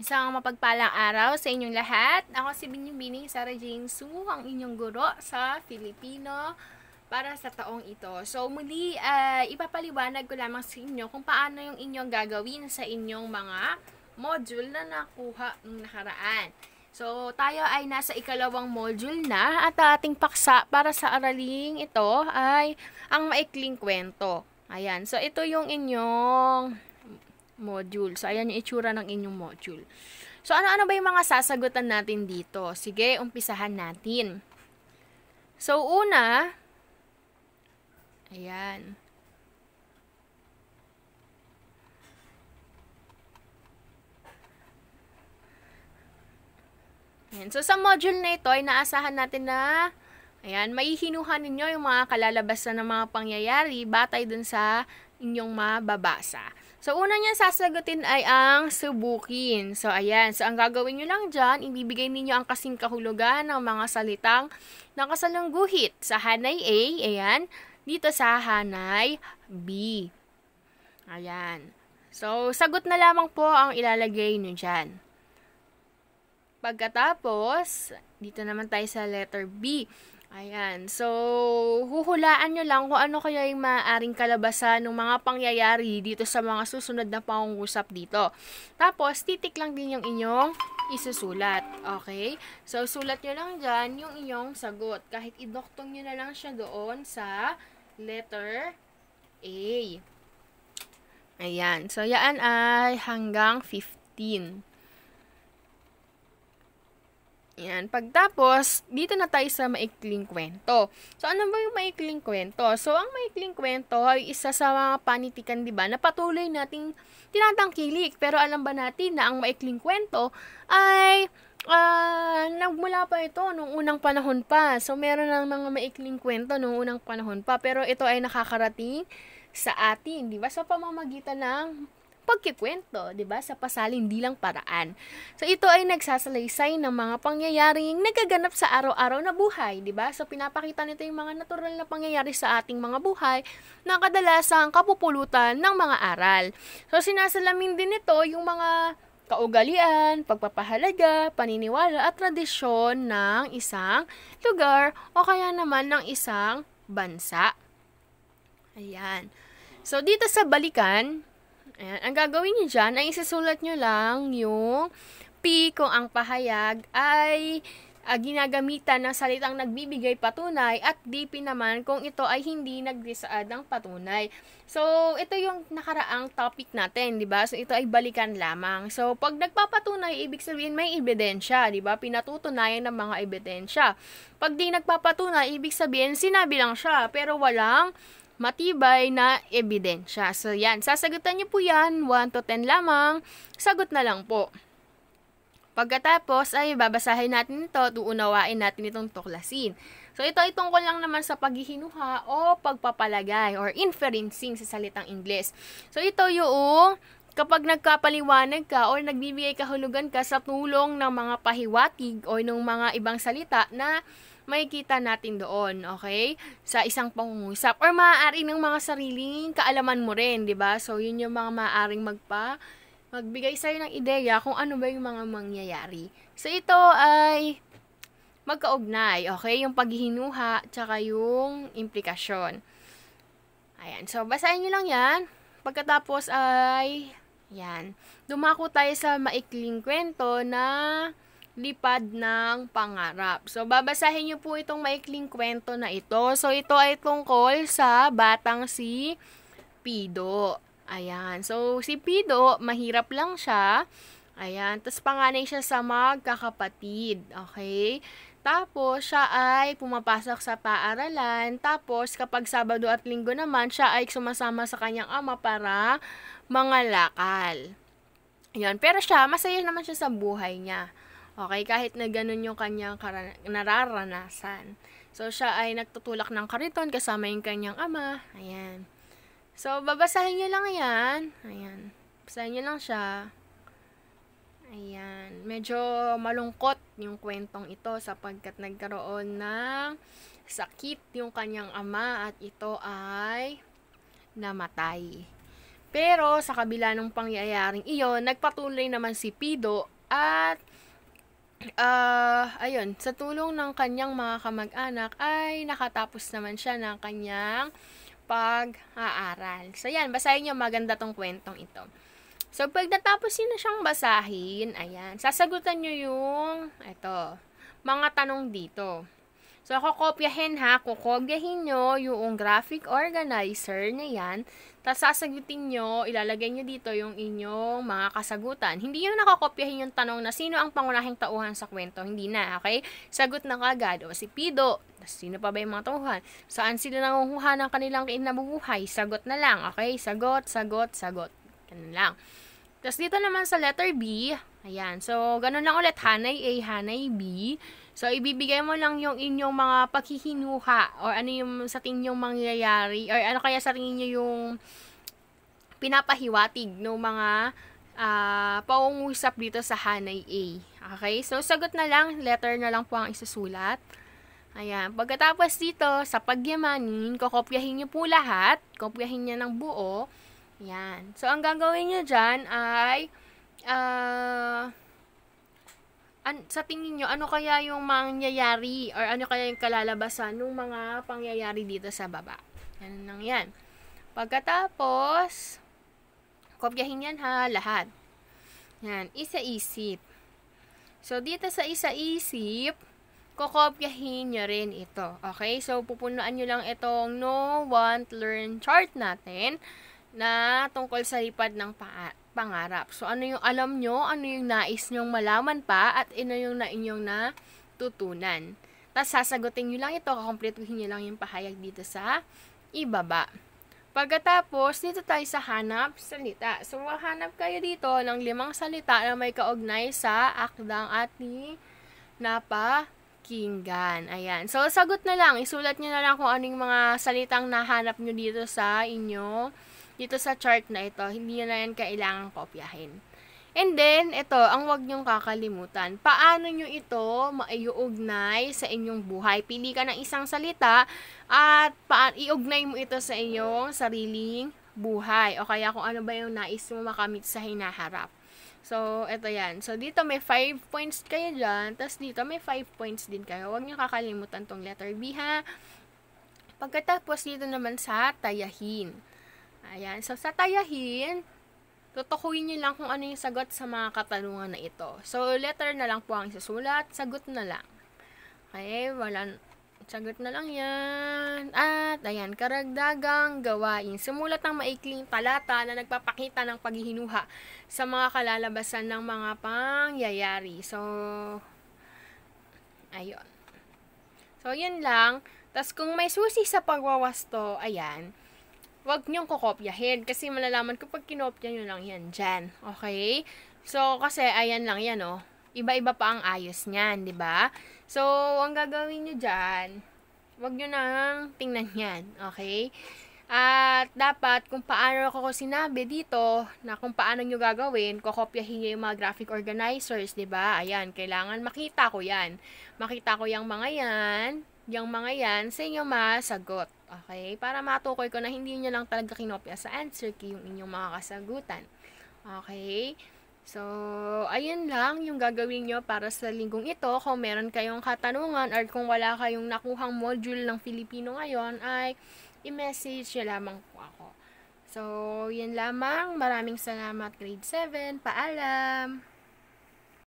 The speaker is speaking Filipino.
Isang mapagpalang araw sa inyong lahat. Ako si Binyong Bining Sarah Jane Su, ang inyong guro sa Filipino para sa taong ito. So muli, uh, ipapaliwanag ko lamang sa inyo kung paano yung inyong gagawin sa inyong mga module na nakuha ng nakaraan. So tayo ay nasa ikalawang module na at ating paksa para sa araling ito ay ang maikling kwento. Ayan, so ito yung inyong module. So, ayan yung itsura ng inyong module. So, ano-ano ba yung mga sasagutan natin dito? Sige, umpisahan natin. So, una, ayan. Ayan. So, sa module na ito, ay naasahan natin na Ayan, maihinuhan ninyo yung mga kalalabasan ng mga pangyayari batay dun sa inyong mababasa. So, una niyan sasagutin ay ang subukin. So, ayan. So, ang gagawin nyo lang dyan, ibibigay ninyo ang kasing kahulugan ng mga salitang nakasalungguhit sa hanay A, ayan, dito sa hanay B. Ayan. So, sagot na lamang po ang ilalagay nyo dyan. Pagkatapos, dito naman tayo sa letter B. Ayan. So, huhulaan nyo lang kung ano kaya yung maaaring kalabasan ng mga pangyayari dito sa mga susunod na pangungusap dito. Tapos, titik lang din yung inyong isusulat. Okay? So, sulat nyo lang dyan yung inyong sagot. Kahit idoktong nyo na lang siya doon sa letter A. Ayan. So, yan ay hanggang 15. Yan. Pagtapos, dito na tayo sa maikling kwento. So, ano ba yung maikling kwento? So, ang maikling kwento ay isa sa mga panitikan, di ba, na patuloy nating tinatangkilik. Pero alam ba natin na ang maikling kwento ay uh, nagmula pa ito nung unang panahon pa. So, meron ng mga maikling kwento nung unang panahon pa. Pero ito ay nakakarating sa atin, di ba, sa pamamagitan ng pagkikwento, 'di ba, sa pasaling lang paraan. So ito ay nagsasalaysay ng mga pangyayaring nagaganap sa araw-araw na buhay, 'di ba? So pinapakita nito yung mga natural na pangyayari sa ating mga buhay na kadalasang kapupulutan ng mga aral. So sinasalamin din nito yung mga kaugalian, pagpapahalaga, paniniwala at tradisyon ng isang lugar o kaya naman ng isang bansa. Ayan. So dito sa balikan, Ayan. Ang gagawin niyo dyan ay isasulat niyo lang yung P kung ang pahayag ay uh, ginagamitan ng salitang nagbibigay patunay at DP naman kung ito ay hindi nagdisaad ng patunay. So, ito yung nakaraang topic natin, 'di ba? So, ito ay balikan lamang. So, pag nagpapatunay, ibig sabihin may ebidensya, 'di ba? Pinatutunayan ng mga ebidensya. Pag di nagpapatunay, ibig sabihin sinabi lang siya pero walang matibay na ebidensya. So yan, sasagutan niyo po yan, 1 to 10 lamang, sagot na lang po. Pagkatapos ay babasahin natin ito at uunawain natin itong tuklasin. So ito ay tungkol lang naman sa paghihinuha o pagpapalagay or inferencing sa salitang Ingles. So ito yung kapag nagkapaliwanag ka o nagbibigay kahulugan ka sa tulong ng mga pahiwatig o ng mga ibang salita na makikita natin doon, okay? Sa isang pangungusap. Or maaari ng mga sariling kaalaman mo rin, di ba? So, yun yung mga maaaring magpa magbigay sa'yo ng ideya kung ano ba yung mga mangyayari. So, ito ay magkaugnay, okay? Yung paghihinuha, tsaka yung implikasyon. Ayan. So, basahin nyo lang yan. Pagkatapos ay, yan. Dumako tayo sa maikling kwento na lipad ng pangarap. So, babasahin niyo po itong maikling kwento na ito. So, ito ay tungkol sa batang si Pido. Ayan. So, si Pido, mahirap lang siya. Ayan. Tapos, panganay siya sa magkakapatid. Okay? Tapos, siya ay pumapasok sa paaralan. Tapos, kapag Sabado at Linggo naman, siya ay sumasama sa kanyang ama para mga lakal. Ayan. Pero siya, masaya naman siya sa buhay niya. Okay, kahit na ganun yung kanyang nararanasan. So, siya ay nagtutulak ng kariton kasama yung kanyang ama. Ayan. So, babasahin nyo lang yan. Ayan. Basahin nyo lang siya. Ayan. Medyo malungkot yung kwentong ito sapagkat nagkaroon ng sakit yung kanyang ama at ito ay namatay. Pero sa kabila ng pangyayaring iyon, nagpatuloy naman si Pido at uh, ayun, sa tulong ng kanyang mga kamag-anak ay nakatapos naman siya ng kanyang pag-aaral. So, yan, basahin niyo maganda tong kwentong ito. So, pag natapos niyo siyang basahin, ayan, sasagutan niyo yung, ito, mga tanong dito. So, kokopyahin ha, kukopyahin nyo yung graphic organizer na yan. Tapos, sasagutin nyo, ilalagay nyo dito yung inyong mga kasagutan. Hindi nyo nakakopyahin yung tanong na sino ang pangunahing tauhan sa kwento. Hindi na, okay? Sagot na kagad. O, si Pido. Tapos, sino pa ba yung mga tauhan? Saan sila nangunguha ng kanilang kinabubuhay? Sagot na lang, okay? Sagot, sagot, sagot. Ganun lang. Tapos, dito naman sa letter B, ayan. So, ganun lang ulit. Hanay A, Hanay B. So, ibibigay mo lang yung inyong mga paghihinuha or ano yung sa tingin yung mangyayari or ano kaya sa tingin nyo yung pinapahiwatig ng mga uh, ah, paungusap dito sa Hanay A. Okay? So, sagot na lang, letter na lang po ang isusulat. Ayan. Pagkatapos dito, sa pagyamanin, kokopyahin nyo po lahat. Kopyahin niya ng buo. Ayan. So, ang gagawin nyo dyan ay, uh, an, sa tingin nyo, ano kaya yung mangyayari or ano kaya yung kalalabasan ng mga pangyayari dito sa baba? Yan lang yan. Pagkatapos, kopyahin yan ha, lahat. Yan, isa-isip. So, dito sa isa-isip, kokopyahin nyo rin ito. Okay? So, pupunuan nyo lang itong no want learn chart natin na tungkol sa lipad ng paa pangarap. So, ano yung alam nyo, ano yung nais nyong malaman pa, at ano yung na inyong natutunan. Tapos, sasagutin nyo lang ito, kakompletuhin nyo lang yung pahayag dito sa ibaba. Pagkatapos, dito tayo sa hanap salita. So, hanap kayo dito ng limang salita na may kaugnay sa akdang at ni napakinggan. Ayan. So, sagot na lang. Isulat nyo na lang kung anong mga salitang nahanap nyo dito sa inyo dito sa chart na ito, hindi na yan kailangan kopyahin. And then, ito, ang wag niyong kakalimutan. Paano niyo ito maiuugnay sa inyong buhay? Pili ka ng isang salita at paan, iugnay mo ito sa inyong sariling buhay. O kaya kung ano ba yung nais mo makamit sa hinaharap. So, ito yan. So, dito may 5 points kayo dyan. Tapos dito may 5 points din kayo. Huwag niyo kakalimutan tong letter B ha. Pagkatapos dito naman sa tayahin. Ayan. So, sa tayahin, tutukuyin nyo lang kung ano yung sagot sa mga katanungan na ito. So, letter na lang po ang isusulat. Sagot na lang. Okay, wala, sagot na lang yan. At, ayan, karagdagang gawain. Sumulat ng maikling talata na nagpapakita ng paghihinuha sa mga kalalabasan ng mga pangyayari. So, ayun. So, yun lang. Tapos, kung may susi sa pagwawasto, ayan, wag niyong kokopyahin kasi malalaman ko pag kinopya niyo lang yan dyan. Okay? So, kasi ayan lang yan, oh. Iba-iba pa ang ayos niyan, di ba? So, ang gagawin niyo dyan, wag niyo nang tingnan yan. Okay? At dapat, kung paano ako sinabi dito, na kung paano niyo gagawin, kokopyahin niyo yung mga graphic organizers, di ba? Ayan, kailangan makita ko yan. Makita ko yung mga yan, yung mga yan, sa inyo masagot. Okay? Para matukoy ko na hindi nyo lang talaga kinopya sa answer key yung inyong mga kasagutan. Okay? So, ayun lang yung gagawin nyo para sa linggong ito. Kung meron kayong katanungan or kung wala kayong nakuhang module ng Filipino ngayon, ay i-message nyo lamang po ako. So, yan lamang. Maraming salamat grade 7. Paalam!